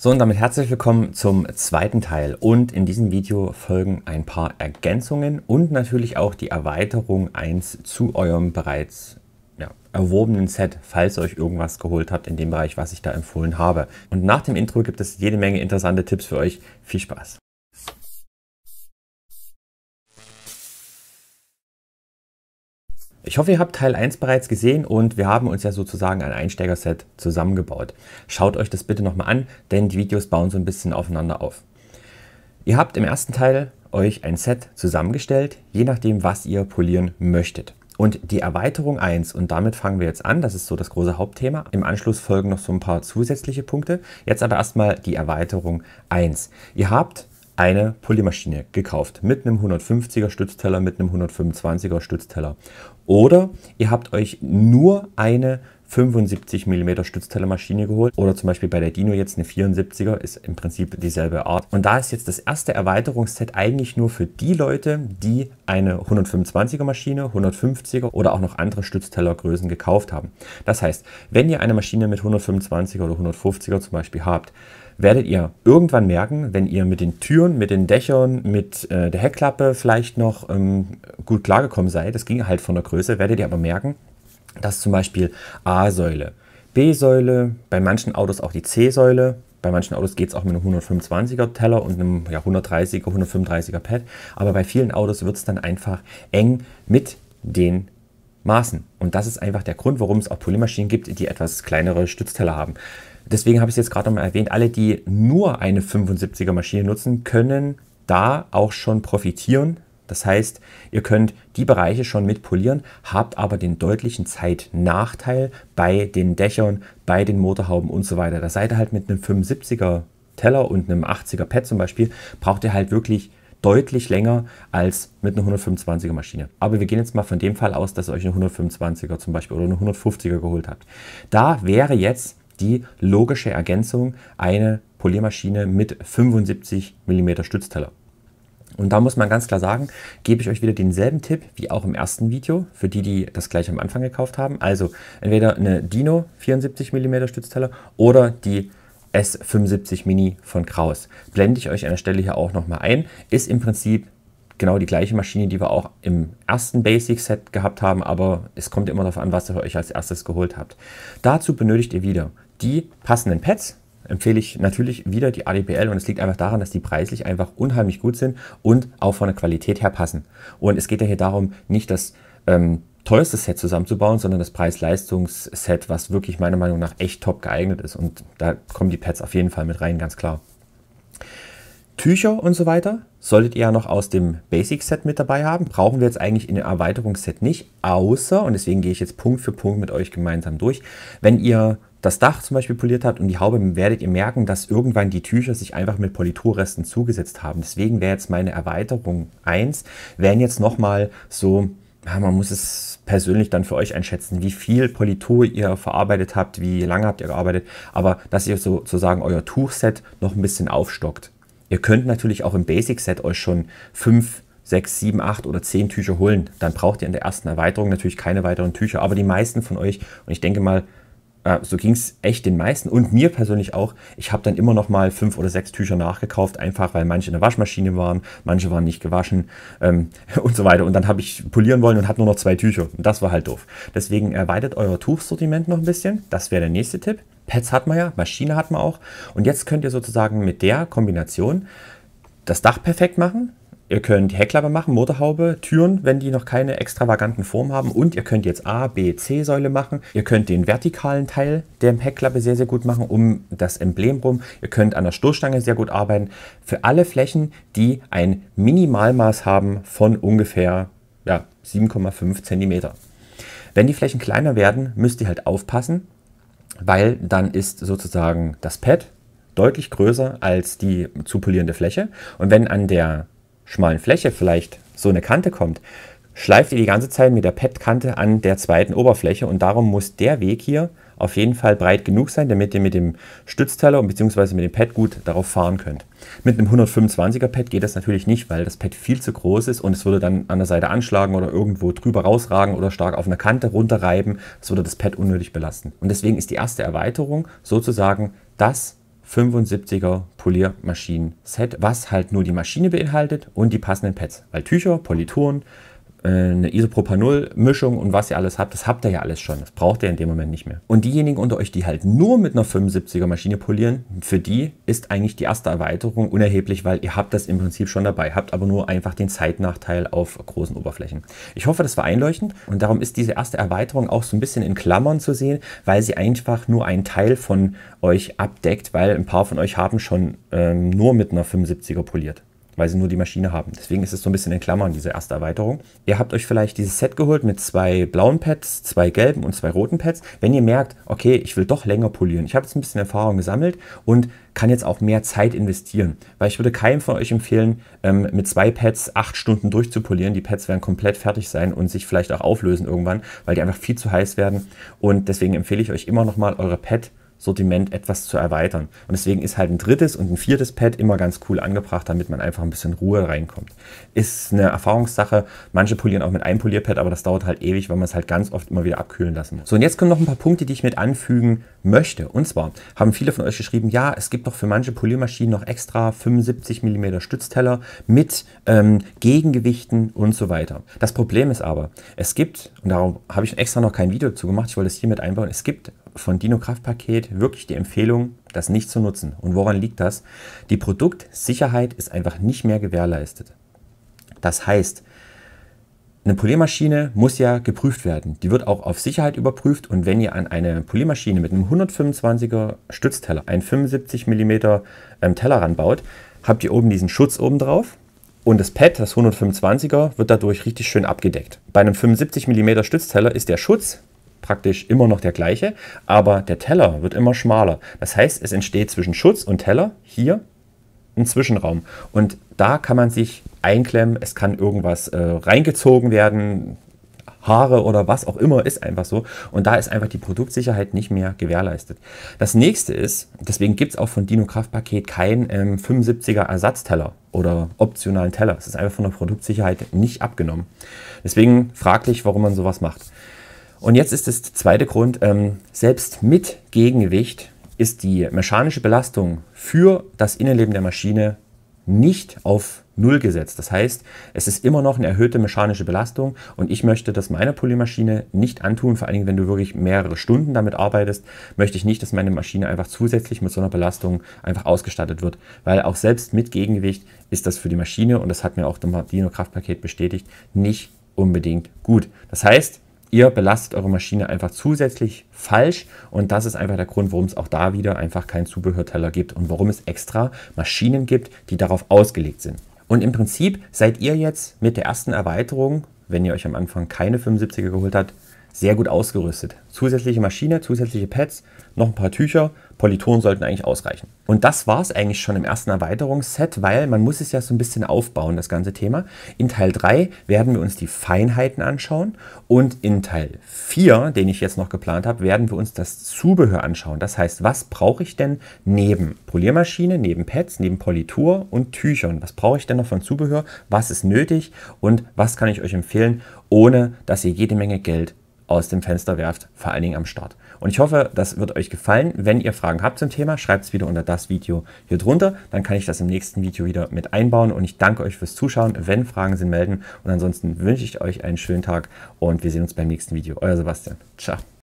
So und damit herzlich willkommen zum zweiten Teil und in diesem Video folgen ein paar Ergänzungen und natürlich auch die Erweiterung 1 zu eurem bereits ja, erworbenen Set, falls ihr euch irgendwas geholt habt in dem Bereich, was ich da empfohlen habe. Und nach dem Intro gibt es jede Menge interessante Tipps für euch. Viel Spaß! Ich hoffe, ihr habt Teil 1 bereits gesehen und wir haben uns ja sozusagen ein Einsteigerset zusammengebaut. Schaut euch das bitte nochmal an, denn die Videos bauen so ein bisschen aufeinander auf. Ihr habt im ersten Teil euch ein Set zusammengestellt, je nachdem, was ihr polieren möchtet. Und die Erweiterung 1, und damit fangen wir jetzt an, das ist so das große Hauptthema. Im Anschluss folgen noch so ein paar zusätzliche Punkte. Jetzt aber erstmal die Erweiterung 1. Ihr habt eine Poliermaschine gekauft mit einem 150er Stützteller, mit einem 125er Stützteller. Oder ihr habt euch nur eine 75 mm Stütztellermaschine geholt oder zum Beispiel bei der Dino jetzt eine 74er, ist im Prinzip dieselbe Art. Und da ist jetzt das erste Erweiterungsset eigentlich nur für die Leute, die eine 125er Maschine, 150er oder auch noch andere Stütztellergrößen gekauft haben. Das heißt, wenn ihr eine Maschine mit 125er oder 150er zum Beispiel habt, werdet ihr irgendwann merken, wenn ihr mit den Türen, mit den Dächern, mit äh, der Heckklappe vielleicht noch ähm, gut klargekommen seid, das ging halt von der Größe, werdet ihr aber merken, dass zum Beispiel A-Säule, B-Säule, bei manchen Autos auch die C-Säule, bei manchen Autos geht es auch mit einem 125er Teller und einem ja, 130er, 135er Pad, aber bei vielen Autos wird es dann einfach eng mit den Maßen. Und das ist einfach der Grund, warum es auch Polymaschinen gibt, die etwas kleinere Stützteller haben. Deswegen habe ich es jetzt gerade nochmal erwähnt, alle, die nur eine 75er Maschine nutzen, können da auch schon profitieren. Das heißt, ihr könnt die Bereiche schon mit polieren, habt aber den deutlichen Zeitnachteil bei den Dächern, bei den Motorhauben und so weiter. Da seid ihr halt mit einem 75er Teller und einem 80er Pad zum Beispiel, braucht ihr halt wirklich deutlich länger als mit einer 125er Maschine. Aber wir gehen jetzt mal von dem Fall aus, dass ihr euch eine 125er zum Beispiel oder eine 150er geholt habt. Da wäre jetzt die logische Ergänzung eine Poliermaschine mit 75 mm Stützteller. Und da muss man ganz klar sagen, gebe ich euch wieder denselben Tipp wie auch im ersten Video, für die, die das gleich am Anfang gekauft haben. Also entweder eine Dino 74 mm Stützteller oder die S75 Mini von Kraus. Blende ich euch an der Stelle hier auch nochmal ein. Ist im Prinzip genau die gleiche Maschine, die wir auch im ersten Basic-Set gehabt haben, aber es kommt immer darauf an, was ihr euch als erstes geholt habt. Dazu benötigt ihr wieder die passenden Pads, empfehle ich natürlich wieder die ADBL und es liegt einfach daran, dass die preislich einfach unheimlich gut sind und auch von der Qualität her passen. Und es geht ja hier darum, nicht, dass ähm, teuerste Set zusammenzubauen, sondern das Preis-Leistungs-Set, was wirklich meiner Meinung nach echt top geeignet ist. Und da kommen die Pads auf jeden Fall mit rein, ganz klar. Tücher und so weiter solltet ihr ja noch aus dem Basic-Set mit dabei haben. Brauchen wir jetzt eigentlich in dem Erweiterungsset nicht, außer, und deswegen gehe ich jetzt Punkt für Punkt mit euch gemeinsam durch, wenn ihr das Dach zum Beispiel poliert habt und die Haube, werdet ihr merken, dass irgendwann die Tücher sich einfach mit Politurresten zugesetzt haben. Deswegen wäre jetzt meine Erweiterung 1, wären jetzt nochmal so ja, man muss es persönlich dann für euch einschätzen, wie viel Polito ihr verarbeitet habt, wie lange habt ihr gearbeitet, aber dass ihr sozusagen euer Tuchset noch ein bisschen aufstockt. Ihr könnt natürlich auch im Basic-Set euch schon fünf 6, 7, 8 oder 10 Tücher holen. Dann braucht ihr in der ersten Erweiterung natürlich keine weiteren Tücher. Aber die meisten von euch, und ich denke mal, äh, so ging es echt den meisten und mir persönlich auch. Ich habe dann immer noch mal fünf oder sechs Tücher nachgekauft, einfach weil manche in der Waschmaschine waren, manche waren nicht gewaschen ähm, und so weiter. Und dann habe ich polieren wollen und hatte nur noch zwei Tücher. Und das war halt doof. Deswegen erweitert euer Tuchsortiment noch ein bisschen. Das wäre der nächste Tipp. Pads hat man ja, Maschine hat man auch. Und jetzt könnt ihr sozusagen mit der Kombination das Dach perfekt machen, Ihr könnt Heckklappe machen, Motorhaube, Türen, wenn die noch keine extravaganten Formen haben. Und ihr könnt jetzt A, B, C-Säule machen. Ihr könnt den vertikalen Teil der Heckklappe sehr, sehr gut machen, um das Emblem rum. Ihr könnt an der Stoßstange sehr gut arbeiten. Für alle Flächen, die ein Minimalmaß haben von ungefähr ja, 7,5 Zentimeter. Wenn die Flächen kleiner werden, müsst ihr halt aufpassen, weil dann ist sozusagen das Pad deutlich größer als die zu polierende Fläche. Und wenn an der schmalen Fläche vielleicht so eine Kante kommt, schleift ihr die ganze Zeit mit der Pad-Kante an der zweiten Oberfläche und darum muss der Weg hier auf jeden Fall breit genug sein, damit ihr mit dem Stützteller bzw. mit dem Pad gut darauf fahren könnt. Mit einem 125er Pad geht das natürlich nicht, weil das Pad viel zu groß ist und es würde dann an der Seite anschlagen oder irgendwo drüber rausragen oder stark auf einer Kante runterreiben. Das würde das Pad unnötig belasten. Und deswegen ist die erste Erweiterung sozusagen das 75er Poliermaschinen-Set, was halt nur die Maschine beinhaltet und die passenden Pads, weil Tücher, Polituren, äh, eine Isopropanol-Mischung und was ihr alles habt, das habt ihr ja alles schon. Das braucht ihr in dem Moment nicht mehr. Und diejenigen unter euch, die halt nur mit einer 75er Maschine polieren, für die ist eigentlich die erste Erweiterung unerheblich, weil ihr habt das im Prinzip schon dabei, habt aber nur einfach den Zeitnachteil auf großen Oberflächen. Ich hoffe, das war einleuchtend und darum ist diese erste Erweiterung auch so ein bisschen in Klammern zu sehen, weil sie einfach nur einen Teil von euch abdeckt, weil ein paar von euch haben schon ähm, nur mit einer 75er poliert weil sie nur die Maschine haben. Deswegen ist es so ein bisschen in Klammern, diese erste Erweiterung. Ihr habt euch vielleicht dieses Set geholt mit zwei blauen Pads, zwei gelben und zwei roten Pads. Wenn ihr merkt, okay, ich will doch länger polieren, ich habe jetzt ein bisschen Erfahrung gesammelt und kann jetzt auch mehr Zeit investieren. Weil ich würde keinem von euch empfehlen, ähm, mit zwei Pads acht Stunden durchzupolieren. Die Pads werden komplett fertig sein und sich vielleicht auch auflösen irgendwann, weil die einfach viel zu heiß werden. Und deswegen empfehle ich euch immer nochmal, eure Pad Sortiment etwas zu erweitern. Und deswegen ist halt ein drittes und ein viertes Pad immer ganz cool angebracht, damit man einfach ein bisschen Ruhe reinkommt. Ist eine Erfahrungssache. Manche polieren auch mit einem Polierpad, aber das dauert halt ewig, weil man es halt ganz oft immer wieder abkühlen lassen muss. So, und jetzt kommen noch ein paar Punkte, die ich mit anfügen möchte. Und zwar haben viele von euch geschrieben, ja, es gibt doch für manche Poliermaschinen noch extra 75 mm Stützteller mit ähm, Gegengewichten und so weiter. Das Problem ist aber, es gibt, und darum habe ich extra noch kein Video dazu gemacht, ich wollte es hier mit einbauen, es gibt von Dino Kraft Paket wirklich die Empfehlung, das nicht zu nutzen. Und woran liegt das? Die Produktsicherheit ist einfach nicht mehr gewährleistet. Das heißt, eine Poliermaschine muss ja geprüft werden. Die wird auch auf Sicherheit überprüft und wenn ihr an eine Poliermaschine mit einem 125er Stützteller einen 75 mm ähm, Teller ranbaut, habt ihr oben diesen Schutz oben drauf und das Pad, das 125er, wird dadurch richtig schön abgedeckt. Bei einem 75 mm Stützteller ist der Schutz praktisch immer noch der gleiche, aber der Teller wird immer schmaler. Das heißt, es entsteht zwischen Schutz und Teller hier ein Zwischenraum. Und da kann man sich einklemmen, es kann irgendwas äh, reingezogen werden, Haare oder was auch immer, ist einfach so. Und da ist einfach die Produktsicherheit nicht mehr gewährleistet. Das nächste ist, deswegen gibt es auch von Dino kraft paket keinen ähm, 75er Ersatzteller oder optionalen Teller. Es ist einfach von der Produktsicherheit nicht abgenommen. Deswegen fraglich, warum man sowas macht. Und jetzt ist das zweite Grund, ähm, selbst mit Gegengewicht ist die mechanische Belastung für das Innenleben der Maschine nicht auf Null gesetzt. Das heißt, es ist immer noch eine erhöhte mechanische Belastung und ich möchte das meiner Polymaschine nicht antun, vor allem wenn du wirklich mehrere Stunden damit arbeitest, möchte ich nicht, dass meine Maschine einfach zusätzlich mit so einer Belastung einfach ausgestattet wird, weil auch selbst mit Gegengewicht ist das für die Maschine und das hat mir auch das dino Kraftpaket bestätigt, nicht unbedingt gut. Das heißt, ihr belastet eure Maschine einfach zusätzlich falsch und das ist einfach der Grund, warum es auch da wieder einfach keinen Zubehörteller gibt und warum es extra Maschinen gibt, die darauf ausgelegt sind. Und im Prinzip seid ihr jetzt mit der ersten Erweiterung, wenn ihr euch am Anfang keine 75er geholt habt, sehr gut ausgerüstet. Zusätzliche Maschine, zusätzliche Pads, noch ein paar Tücher, Politonen sollten eigentlich ausreichen. Und das war es eigentlich schon im ersten Erweiterungsset, weil man muss es ja so ein bisschen aufbauen, das ganze Thema. In Teil 3 werden wir uns die Feinheiten anschauen und in Teil 4, den ich jetzt noch geplant habe, werden wir uns das Zubehör anschauen. Das heißt, was brauche ich denn neben Poliermaschine, neben Pads, neben Politur und Tüchern? Was brauche ich denn noch von Zubehör? Was ist nötig und was kann ich euch empfehlen, ohne dass ihr jede Menge Geld aus dem Fenster werft, vor allen Dingen am Start. Und ich hoffe, das wird euch gefallen. Wenn ihr Fragen habt zum Thema, schreibt es wieder unter das Video hier drunter. Dann kann ich das im nächsten Video wieder mit einbauen. Und ich danke euch fürs Zuschauen. Wenn Fragen sind, melden. Und ansonsten wünsche ich euch einen schönen Tag und wir sehen uns beim nächsten Video. Euer Sebastian. Ciao.